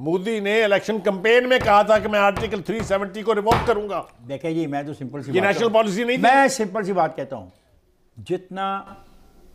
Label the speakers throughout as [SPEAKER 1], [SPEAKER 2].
[SPEAKER 1] मोदी ने election campaign में कहा था कि मैं आर्टिकल 370 को रिवोक करूंगा देखे जी मैं तो सिंपल सी ये नेशनल पॉलिसी नहीं मैं
[SPEAKER 2] सिंपल सी बात कहता हूं जितना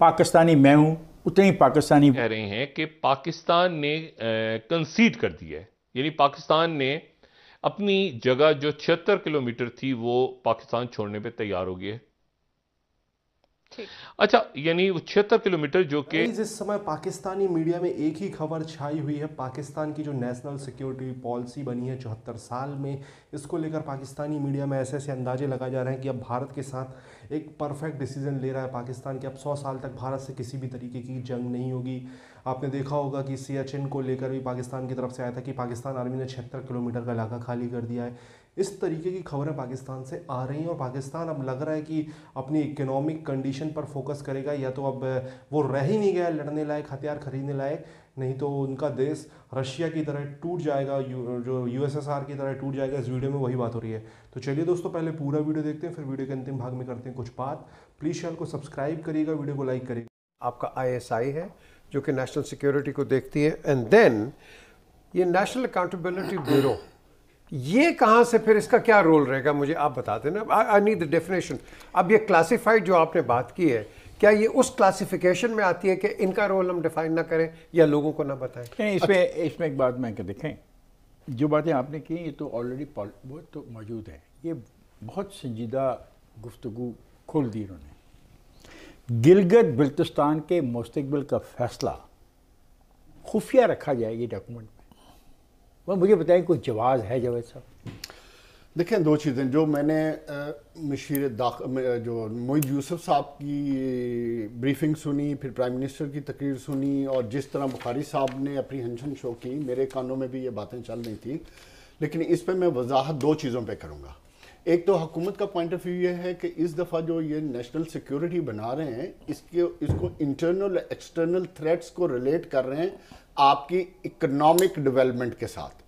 [SPEAKER 2] पाकिस्तानी मैं हूं उतनी ही पाकिस्तानी कह
[SPEAKER 1] रहे हैं कि पाकिस्तान ने कंसीड कर दिया है यानी पाकिस्तान ने अपनी जगह जो छिहत्तर किलोमीटर थी वो पाकिस्तान छोड़ने पर तैयार हो गई है अच्छा यानी छिहत्तर किलोमीटर जो कि इस
[SPEAKER 3] समय पाकिस्तानी मीडिया में एक ही खबर छाई हुई है पाकिस्तान की जो नेशनल सिक्योरिटी पॉलिसी बनी है चौहत्तर साल में इसको लेकर पाकिस्तानी मीडिया में ऐसे ऐसे अंदाजे लगाए जा रहे हैं कि अब भारत के साथ एक परफेक्ट डिसीजन ले रहा है पाकिस्तान कि अब सौ साल तक भारत से किसी भी तरीके की जंग नहीं होगी आपने देखा होगा कि सियाचिन को लेकर भी पाकिस्तान की तरफ से आया था कि पाकिस्तान आर्मी ने छिहत्तर किलोमीटर का इलाका खाली कर दिया है इस तरीके की खबरें पाकिस्तान से आ रही हैं और पाकिस्तान अब लग रहा है कि अपनी इकोनॉमिक कंडीशन पर फोकस करेगा या तो अब वो रह ही नहीं गया लड़ने लायक हथियार खरीदने लायक नहीं तो उनका देश रशिया की तरह टूट जाएगा यू, जो यूएसएसआर की तरह टूट जाएगा इस वीडियो में वही बात हो रही है तो चलिए दोस्तों पहले पूरा वीडियो देखते हैं फिर वीडियो के अंतिम भाग में करते हैं कुछ बात प्लीज़ चैनल को सब्सक्राइब करिएगा वीडियो को लाइक करिएगा आपका आई है जो कि नेशनल सिक्योरिटी को देखती है एंड देन
[SPEAKER 4] ये नेशनल अकाउंटेबिलिटी ब्यूरो ये कहाँ से फिर इसका क्या रोल रहेगा मुझे आप बता देना आई नीड द डेफिनेशन अब ये क्लासिफाइड जो आपने बात की है क्या ये उस क्लासिफिकेशन में आती है कि इनका रोल हम डिफाइन ना करें या लोगों को ना बताएं नहीं इसमें इसमें एक बात मैं देखें जो बातें आपने की ये तो ऑलरेडी वो तो मौजूद है ये
[SPEAKER 2] बहुत संजीदा गुफ्तु खोल दी उन्होंने गिलगत बल्तिस्तान के मुस्तबिल का फैसला खुफिया रखा जाए ये डॉक्यूमेंट
[SPEAKER 5] वह मुझे बताएं कोई जवाब है जावेद साहब देखें दो चीज़ें जो मैंने मशीर जो मोहित यूसुफ साहब की ब्रीफिंग सुनी फिर प्राइम मिनिस्टर की तकरीर सुनी और जिस तरह बुखारी साहब ने अप्रीहेंशन शो की मेरे कानों में भी ये बातें चल रही थी लेकिन इस पर मैं वजाहत दो चीज़ों पर करूँगा एक तो हुकूमत का पॉइंट ऑफ व्यू ये है कि इस दफ़ा जो ये नेशनल सिक्योरिटी बना रहे हैं इसके इसको इंटरनल एक्सटर्नल थ्रेट्स को रिलेट कर रहे हैं आपकी इकोनॉमिक डेवलपमेंट के साथ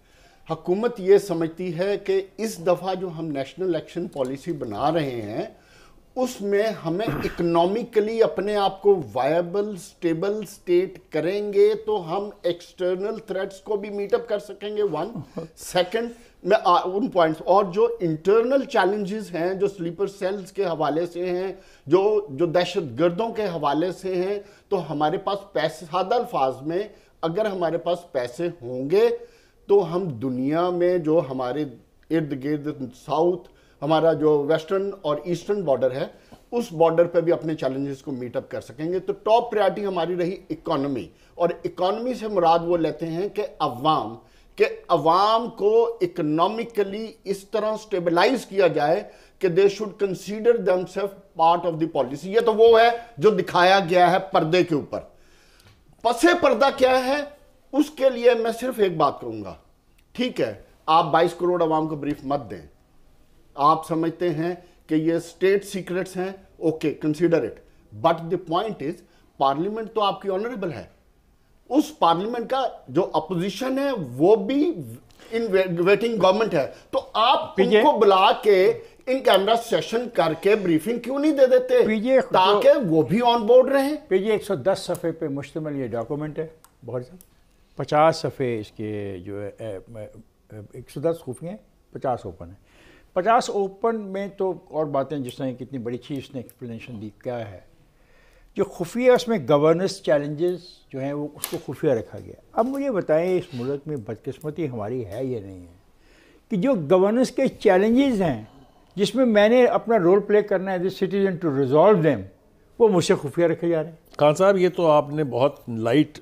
[SPEAKER 5] हकूमत ये समझती है कि इस दफ़ा जो हम नेशनल एक्शन पॉलिसी बना रहे हैं उसमें हमें इकोनॉमिकली अपने आप को वायबल स्टेबल स्टेट करेंगे तो हम एक्सटर्नल थ्रेट्स को भी मीटअप कर सकेंगे वन सेकंड मैं उन पॉइंट्स और जो इंटरनल चैलेंजेस हैं जो स्लीपर सेल्स के हवाले से हैं जो जो दहशत गर्दों के हवाले से हैं तो हमारे पास पैसादा फाज में अगर हमारे पास पैसे होंगे तो हम दुनिया में जो हमारे इर्द गिर्द साउथ हमारा जो वेस्टर्न और ईस्टर्न बॉर्डर है उस बॉर्डर पे भी अपने चैलेंजेस को मीटअप कर सकेंगे तो टॉप प्रायोरिटी हमारी रही इकोनॉमी और इकोनॉमी से मुराद वो लेते हैं कि अवाम कि अवाम को इकोनॉमिकली इस तरह स्टेबलाइज किया जाए कि they should consider them part of the policy ये तो वो है जो दिखाया गया है पर्दे के ऊपर पसे पर्दा क्या है उसके लिए मैं सिर्फ एक बात करूंगा ठीक है आप 22 करोड़ आवाम को ब्रीफ मत दें आप समझते हैं कि ये स्टेट सीक्रेट्स हैं okay consider it but the point is parliament तो आपकी ऑनरेबल है उस पार्लियामेंट का जो अपोजिशन है वो भी इन वेटिंग गवर्नमेंट है तो आप उनको बुला के इन कैमरा सेशन करके ब्रीफिंग क्यों नहीं दे देते पीजे ताकि वो भी ऑन बोर्ड
[SPEAKER 2] रहे पीजे 110 सफ़े पे मुश्तमल ये डॉक्यूमेंट है बहुत पचास सफ़े इसके जो है एक सौ दस खुफिया पचास ओपन है पचास ओपन में तो और बातें जिस तरह कितनी बड़ी चीज ने एक्सप्लेनेशन दी क्या है जो खुफिया उसमें गवर्नेंस चैलेंजेस जो हैं वो उसको खुफिया रखा गया अब मुझे बताएं इस मुल्क में बदकस्मती हमारी है या नहीं है कि जो गवर्नेंस के चैलेंजेस हैं जिसमें मैंने अपना रोल प्ले करना as a citizen to resolve them वो मुझसे खुफिया रखे जा
[SPEAKER 1] रहे हैं खान साहब ये तो आपने बहुत लाइट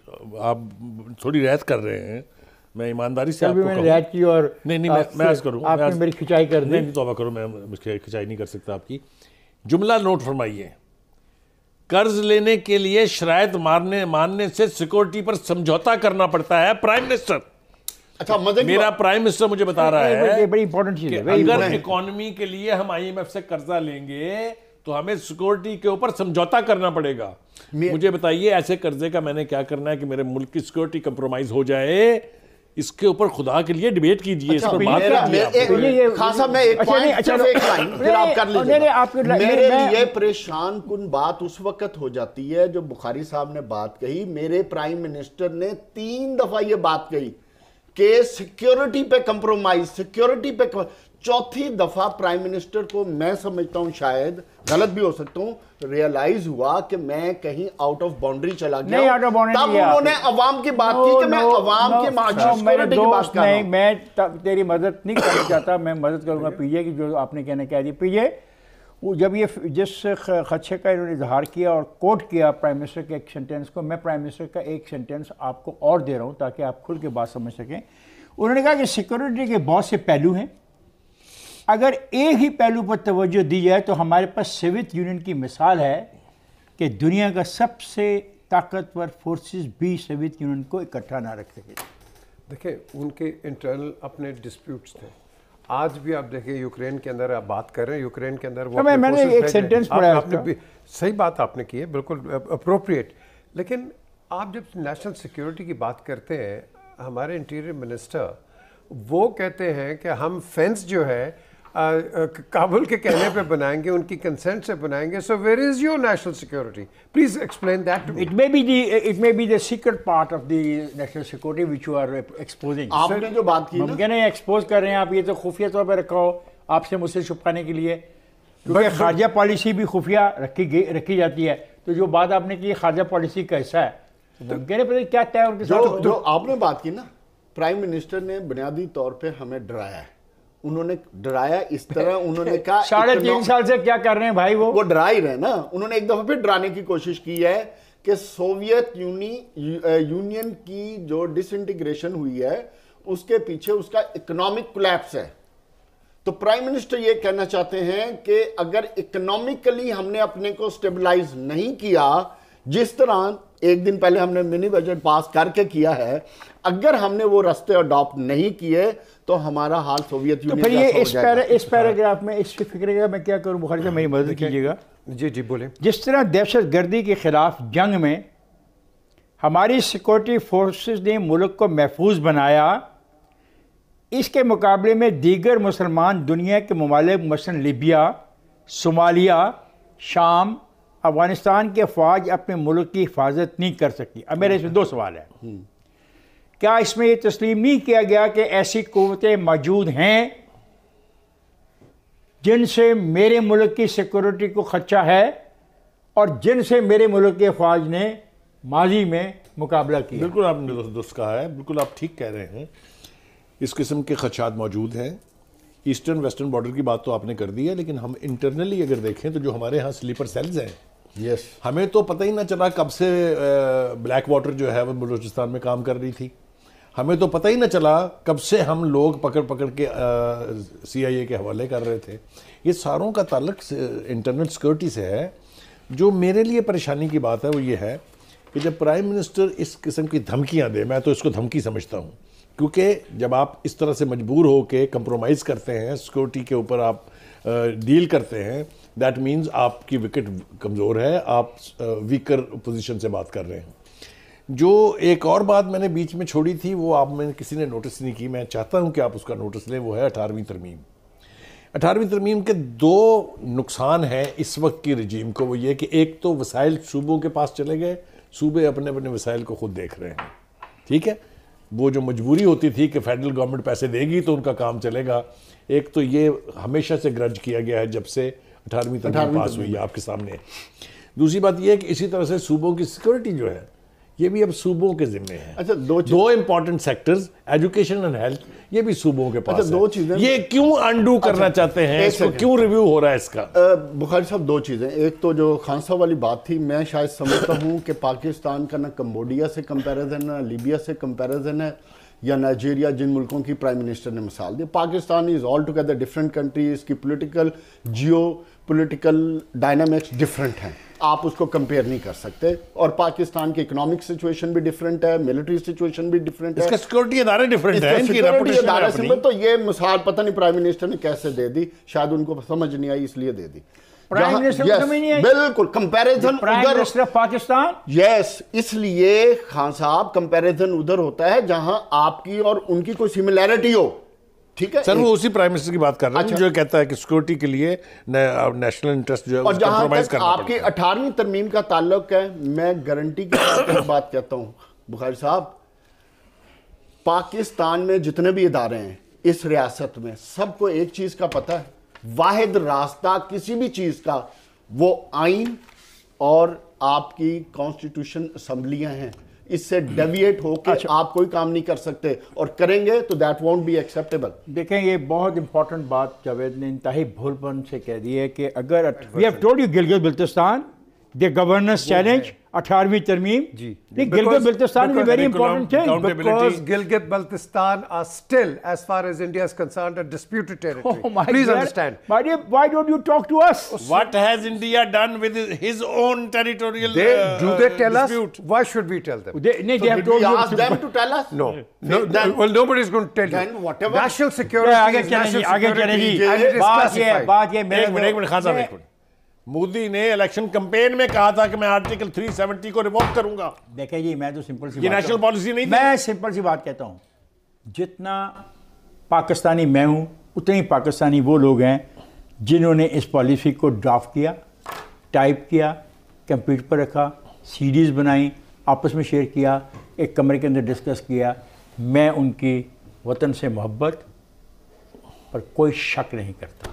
[SPEAKER 1] आप थोड़ी रैत कर रहे हैं मैं ईमानदारी से आपको मैंने रियायत की और नहीं नहीं मैं मैं करूँ आपने मेरी खिंचाई कर दी नहीं तो करो मैं खिंचाई नहीं कर सकता आपकी जुमला नोट फरमाइए कर्ज लेने के लिए शरात मारने मानने से सिक्योरिटी पर समझौता करना पड़ता है प्राइम मिनिस्टर अच्छा मजे मेरा प्राइम मिनिस्टर मुझे बता रहा है
[SPEAKER 2] बड़ी इंपॉर्टेंट चीज है अगर
[SPEAKER 1] इकोनॉमी के लिए हम आईएमएफ से कर्जा लेंगे तो हमें सिक्योरिटी के ऊपर समझौता करना पड़ेगा मुझे बताइए ऐसे कर्जे का मैंने क्या करना है कि मेरे मुल्क की सिक्योरिटी कंप्रोमाइज हो जाए
[SPEAKER 5] इसके ऊपर खुदा के लिए डिबेट कीजिए इस अच्छा, पर बात खासा मैं एक पॉइंट अच्छा, अच्छा एक लाइन फिर आप कर लीजिए मेरे लिए परेशान कुन बात उस वक्त हो जाती है जो बुखारी साहब ने बात कही मेरे प्राइम मिनिस्टर ने तीन दफा ये बात कही के सिक्योरिटी पे कंप्रोमाइज सिक्योरिटी पे चौथी दफा प्राइम मिनिस्टर को मैं समझता हूं शायद गलत भी हो सकता हूं रियलाइज हुआ कि मैं कहीं आउट ऑफ बाउंड्री चला गया नहीं आउट ऑफ बाउंड्री तब उन्होंने अवाम की बात की कि मैं अवाम के नहीं
[SPEAKER 2] मैं तेरी मदद नहीं करना चाहता मैं मदद करूंगा पीजे की जो आपने कहने कह दी पीजे वो जब ये जिस खदशे का इन्होंने इजहार किया और कोट किया प्राइम मिनिस्टर के एक सेंटेंस को मैं प्राइम मिनिस्टर का एक सेंटेंस आपको और दे रहा हूँ ताकि आप खुल के बात समझ सकें उन्होंने कहा कि सिक्योरिटी के बहुत से पहलू हैं अगर एक ही पहलू पर तोज्जो दी जाए तो हमारे पास सोवियत यूनियन की मिसाल है कि दुनिया का सबसे ताकतवर फोर्सेस भी सोवियत यूनियन को इकट्ठा ना रख सके
[SPEAKER 4] देखिए उनके इंटरनल अपने डिस्प्यूट्स थे आज भी आप देखिए यूक्रेन के अंदर आप बात कर रहे हैं यूक्रेन के अंदर वो मैं, अच्छा, मैंने एक सेंटेंस पढ़ा आपने सही बात आपने की है बिल्कुल अप्रोप्रिएट लेकिन आप जब नेशनल सिक्योरिटी की बात करते हैं हमारे इंटीरियर मिनिस्टर वो कहते हैं कि हम फेंस जो है काबुल के कहने पे बनाएंगे उनकी कंसेंट से बनाएंगे so where is your national security please explain that it may be the it may be the secret part of the national security which you are
[SPEAKER 2] exposing आपने जो बात की ना है एक्सपोज कर रहे हैं आप ये तो खुफिया तौर पर रखा हो आपसे मुझसे छुपाने के लिए
[SPEAKER 3] क्योंकि खारजा
[SPEAKER 2] पॉलिसी भी खुफिया रखी गई रखी जाती है तो जो बात आपने की खारजा पॉलिसी का हिस्सा है तो मुमकिन है क्या तय उनके
[SPEAKER 5] साथ जो आपने बात की ना प्राइम मिनिस्टर ने बुनियादी तौर पर हमें डराया है उन्होंने डराया इस तरह उन्होंने कहा साढ़े तीन साल से क्या कर रहे हैं भाई वो वो डरा ही रहे ना उन्होंने एक दफा फिर डराने की कोशिश की है कि सोवियत यूनि यूनियन की जो डिसइंटीग्रेशन हुई है उसके पीछे उसका इकोनॉमिक कोलैप्स है तो प्राइम मिनिस्टर ये कहना चाहते हैं कि अगर इकोनॉमिकली हमने अपने को स्टेबलाइज नहीं किया जिस तरह एक दिन पहले हमने मिनी बजट पास करके किया है अगर हमने वो रास्ते अडॉप्ट नहीं किए तो हमारा हाल सोवियत तो यूनियन तो फिर ये इस पैरा इस हाँ। पैराग्राफ में इस
[SPEAKER 2] का मैं क्या करूँ बुखारी मेरी मदद कीजिएगा जी जी बोले जिस तरह दहशत गर्दी के ख़िलाफ़ जंग में हमारी सिक्योरिटी फोर्सेस ने मुल्क को महफूज बनाया इसके मुकाबले में दीगर मुसलमान दुनिया के ममालिक मसलन लिबिया सोमालिया शाम अफगानिस्तान के फौज अपने मुल्क की हिफाजत नहीं कर सकती अब मेरे इसमें हम्म। दो सवाल है हम्म। क्या इसमें यह तस्लीम नहीं किया गया कि ऐसी कुतें मौजूद हैं जिनसे मेरे मुल्क की सिक्योरिटी को खदशा है और जिनसे मेरे मुल्क के
[SPEAKER 1] फौज ने माजी में मुकाबला किया बिल्कुल आपने दुरुस्त कहा है बिल्कुल आप ठीक कह रहे हैं इस किस्म के खदशात मौजूद हैं ईस्टर्न वेस्टर्न बॉर्डर की बात तो आपने कर दी है लेकिन हम इंटरनली अगर देखें तो जो हमारे यहाँ स्लीपर सेल्स हैं yes. हमें तो पता ही ना चला कब से ब्लैक वाटर जो है वो बलूचिस्तान में काम कर रही थी हमें तो पता ही ना चला कब से हम लोग पकड़ पकड़ के सी आई ए के हवाले कर रहे थे ये सारों का ताल्लक इंटरनल सिक्योरिटी से है जो मेरे लिए परेशानी की बात है वो ये है कि जब प्राइम मिनिस्टर इस किस्म की धमकियाँ दे मैं तो इसको धमकी समझता हूँ क्योंकि जब आप इस तरह से मजबूर हो के कंप्रोमाइज़ करते हैं सिक्योरिटी के ऊपर आप डील करते हैं दैट मीन्स आपकी विकेट कमज़ोर है आप वीकर पोजीशन से बात कर रहे हैं जो एक और बात मैंने बीच में छोड़ी थी वो आप मैंने किसी ने नोटिस नहीं की मैं चाहता हूँ कि आप उसका नोटिस लें वो है अठारहवीं तरमीम अठारहवीं तरमीम के दो नुकसान हैं इस वक्त की रजीम को वो ये कि एक तो वसाइल सूबों के पास चले गए सूबे अपने अपने वसाइल को खुद देख रहे हैं ठीक है वो जो मजबूरी होती थी कि फेडरल गवर्नमेंट पैसे देगी तो उनका काम चलेगा एक तो ये हमेशा से ग्रज किया गया है जब से अठारहवीं तक पास हुई है आपके सामने दूसरी बात यह है कि इसी तरह से सूबों की सिक्योरिटी जो है ये भी अब सूबों के जिम्मे है अच्छा दो दो important sectors education
[SPEAKER 5] and health ये भी सूबों के अच्छा, पास अच्छा, दो चीजें ये
[SPEAKER 1] क्यों अंडू अच्छा, करना चाहते हैं इसको क्यों
[SPEAKER 5] रिव्यू हो रहा है इसका बुखारी साहब दो चीज़ें एक तो जो खान साहब वाली बात थी मैं शायद समझता हूँ कि पाकिस्तान का ना कम्बोडिया से कंपेरिजन है लीबिया से कंपेरिजन है या नाइजीरिया जिन मुल्कों की प्राइम मिनिस्टर ने मिसाल दी Pakistan is all together different country इसकी political geopolitical dynamics different हैं आप उसको कंपेयर नहीं कर सकते और पाकिस्तान की इकोनॉमिक सिचुएशन भी डिफरेंट है मिलिट्री सिचुएशन भी डिफरेंट है सिक्योरिटी अदारे डिफरेंट है से तो ये मिसाल पता नहीं प्राइम मिनिस्टर ने कैसे दे दी शायद उनको समझ नहीं आई इसलिए दे दी प्राइम मिनिस्टर बिल्कुल कंपैरिजन उधर पाकिस्तान यस इसलिए खान साहब कंपैरिजन उधर होता है जहां आपकी और उनकी कोई सिमिलैरिटी हो ठीक है सर वो उसी
[SPEAKER 1] प्राइम मिनिस्टर की बात कर रहा हैं अच्छा। जो कहता है कि सिक्योरिटी के लिए नेशनल इंटरेस्ट जो है और जहां तक आपकी
[SPEAKER 5] अठारहवीं तरमीम का ताल्लुक है मैं गारंटी की बात कहता हूँ बुखारी साहब पाकिस्तान में जितने भी इदारे हैं इस रियासत में सबको एक चीज़ का पता है वाहिद रास्ता किसी भी चीज़ का वो आइन और आपकी कॉन्स्टिट्यूशन असम्बलियां हैं इससे डेविएट होकर अच्छा। आप कोई काम नहीं कर सकते और करेंगे तो दैट वॉन्ट बी एक्सेप्टेबल देखें ये बहुत इंपॉर्टेंट बात जावेद ने ही भूलपन
[SPEAKER 2] से कह दी है कि अगर we have told you Gilgit Baltistan the governance challenge अठारहवीं तरमीम G Baltistan very important because
[SPEAKER 4] Gilgit Baltistan are still as far as India is a disputed territory please understand my dear why don't you talk to us what
[SPEAKER 1] has India done with his own territorial they do they tell us why should we tell them they
[SPEAKER 4] नहीं they have told ask them to tell us know well
[SPEAKER 1] nobody is going to
[SPEAKER 5] tell whatever national
[SPEAKER 4] security आगे क्या आगे क्या नहीं बात ये बात
[SPEAKER 2] ये मेरे
[SPEAKER 1] मोदी ने इलेक्शन कैंपेन में कहा था कि मैं आर्टिकल 370 को रिवोक करूंगा देखे जी मैं तो सिंपल सी ये नेशनल पॉलिसी नहीं मैं
[SPEAKER 2] सिंपल सी बात कहता हूँ जितना पाकिस्तानी मैं हूँ उतने ही पाकिस्तानी वो लोग हैं जिन्होंने इस पॉलिसी को ड्राफ्ट किया टाइप किया कंप्यूटर पर रखा सीरीज़ बनाई आपस में शेयर किया एक कमरे के अंदर डिस्कस किया मैं उनकी वतन से मोहब्बत पर कोई शक नहीं करता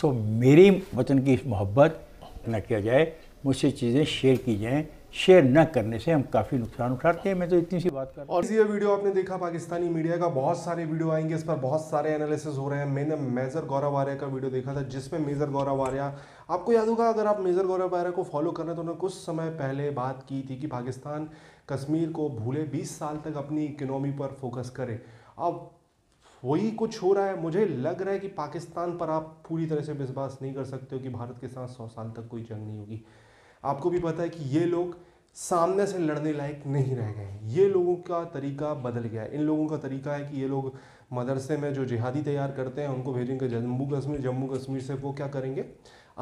[SPEAKER 2] सो मेरी वतन की मोहब्बत ना किया जाए मुझसे चीज़ें शेयर की जाएँ शेयर न करने से हम काफ़ी नुकसान उठाते हैं मैं तो इतनी सी बात
[SPEAKER 3] कर और ये वीडियो आपने देखा पाकिस्तानी मीडिया का बहुत सारे वीडियो आएंगे इस पर बहुत सारे एनालिसिस हो रहे हैं मैंने मेजर गौरव आर्या का वीडियो देखा था जिसमें मेजर गौरव आर्या आपको याद होगा अगर आप मेजर गौरव आर्या को फॉलो कर रहे हैं तो उन्होंने कुछ समय पहले बात की थी कि पाकिस्तान कश्मीर को भूले बीस साल तक अपनी इकोनॉमी पर फोकस करे अब वही कुछ हो रहा है मुझे लग रहा है कि पाकिस्तान पर आप पूरी तरह से विश्वास नहीं कर सकते हो कि भारत के साथ सौ साल तक कोई जंग नहीं होगी आपको भी पता है कि ये लोग सामने से लड़ने लायक नहीं रह गए ये लोगों का तरीका बदल गया है इन लोगों का तरीका है कि ये लोग मदरसे में जो जिहादी तैयार करते हैं उनको भेजेंगे जम्मू कश्मीर जम्मू कश्मीर से वो क्या करेंगे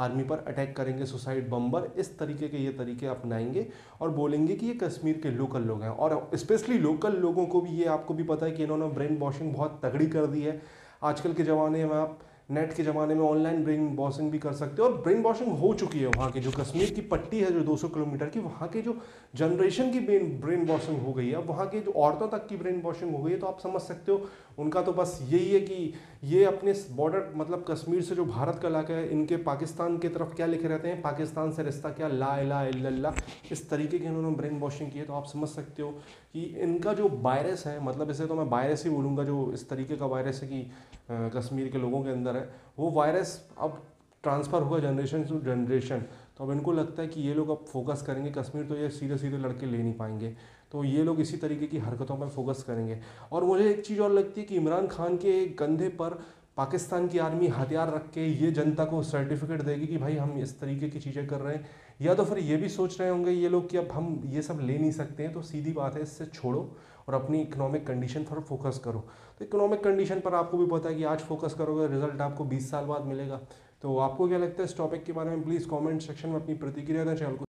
[SPEAKER 3] आर्मी पर अटैक करेंगे सुसाइड बम्बर इस तरीके के ये तरीके अपनाएंगे और बोलेंगे कि ये कश्मीर के लोकल लोग हैं और स्पेशली लोकल लोगों को भी ये आपको भी पता है कि इन्होंने ब्रेन वॉशिंग बहुत तगड़ी कर दी है आजकल के ज़माने में आप नेट के ज़माने में ऑनलाइन ब्रेन वॉशिंग भी कर सकते हो और ब्रेन वॉशिंग हो चुकी है वहाँ की जो कश्मीर की पट्टी है जो 200 किलोमीटर की वहाँ के जो जनरेशन की ब्रेन ब्रेन वॉशिंग हो गई है अब वहाँ के जो औरतों तक की ब्रेन वॉशिंग हो गई है तो आप समझ सकते हो उनका तो बस यही है कि ये अपने बॉर्डर मतलब कश्मीर से जो भारत का इलाका है इनके पाकिस्तान की तरफ क्या लिखे रहते हैं पाकिस्तान से रिश्ता क्या ला ला ला इस तरीके की इन्होंने ब्रेन वॉशिंग की है तो आप समझ सकते हो कि इनका जो वायरस है मतलब इसे तो मैं वायरस ही बोलूँगा जो इस तरीके का वायरस है कि कश्मीर के लोगों के अंदर है वो वायरस अब ट्रांसफ़र हुआ जनरेशन टू जनरेशन तो अब इनको लगता है कि ये लोग अब फोकस करेंगे कश्मीर तो ये सीधे सीधे लड़के ले नहीं पाएंगे तो ये लोग इसी तरीके की हरकतों पर फोकस करेंगे और मुझे एक चीज़ और लगती है कि इमरान खान के गंधे पर पाकिस्तान की आर्मी हथियार रख के ये जनता को सर्टिफिकेट देगी कि भाई हम इस तरीके की चीज़ें कर रहे हैं या तो फिर ये भी सोच रहे होंगे ये लोग कि अब हम ये सब ले नहीं सकते हैं तो सीधी बात है इससे छोड़ो और अपनी इकोनॉमिक कंडीशन पर फोकस करो तो इकोनॉमिक कंडीशन पर आपको भी पता है कि आज फोकस करोगे रिजल्ट आपको बीस साल बाद मिलेगा तो आपको क्या लगता है इस टॉपिक के बारे में प्लीज़ कॉमेंट सेक्शन में अपनी प्रतिक्रिया दें चैनल को